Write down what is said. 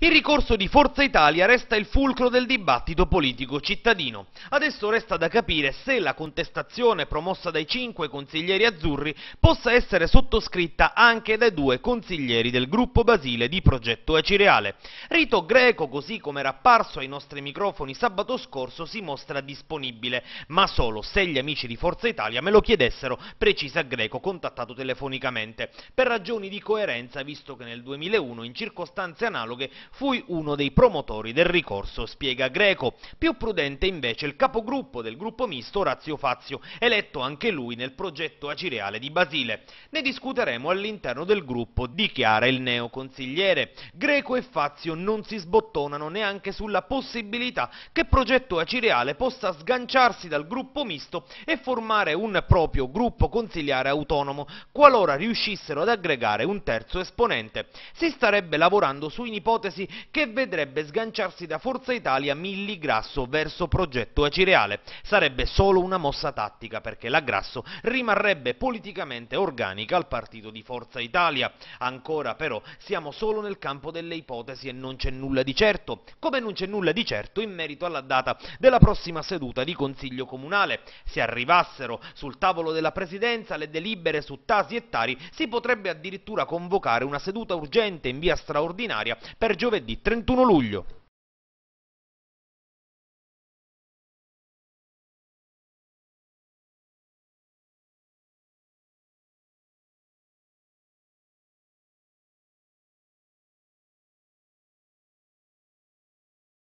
Il ricorso di Forza Italia resta il fulcro del dibattito politico cittadino. Adesso resta da capire se la contestazione promossa dai cinque consiglieri azzurri possa essere sottoscritta anche dai due consiglieri del gruppo Basile di Progetto Acireale. Rito Greco, così come era apparso ai nostri microfoni sabato scorso, si mostra disponibile, ma solo se gli amici di Forza Italia me lo chiedessero, precisa Greco, contattato telefonicamente, per ragioni di coerenza, visto che nel 2001 in circostanze analoghe fui uno dei promotori del ricorso, spiega Greco. Più prudente invece il capogruppo del gruppo misto Razio Fazio, eletto anche lui nel progetto acireale di Basile. Ne discuteremo all'interno del gruppo, dichiara il neoconsigliere. Greco e Fazio non si sbottonano neanche sulla possibilità che progetto acireale possa sganciarsi dal gruppo misto e formare un proprio gruppo consigliare autonomo, qualora riuscissero ad aggregare un terzo esponente. Si starebbe lavorando su un'ipotesi analisi che vedrebbe sganciarsi da Forza Italia Milli Grasso verso Progetto Acireale. Sarebbe solo una mossa tattica perché la Grasso rimarrebbe politicamente organica al partito di Forza Italia. Ancora però siamo solo nel campo delle ipotesi e non c'è nulla di certo, come non c'è nulla di certo in merito alla data della prossima seduta di Consiglio Comunale. Se arrivassero sul tavolo della Presidenza le delibere su Tasi e Tari si potrebbe addirittura convocare una seduta urgente in via straordinaria per giovedì giovedì 31 luglio.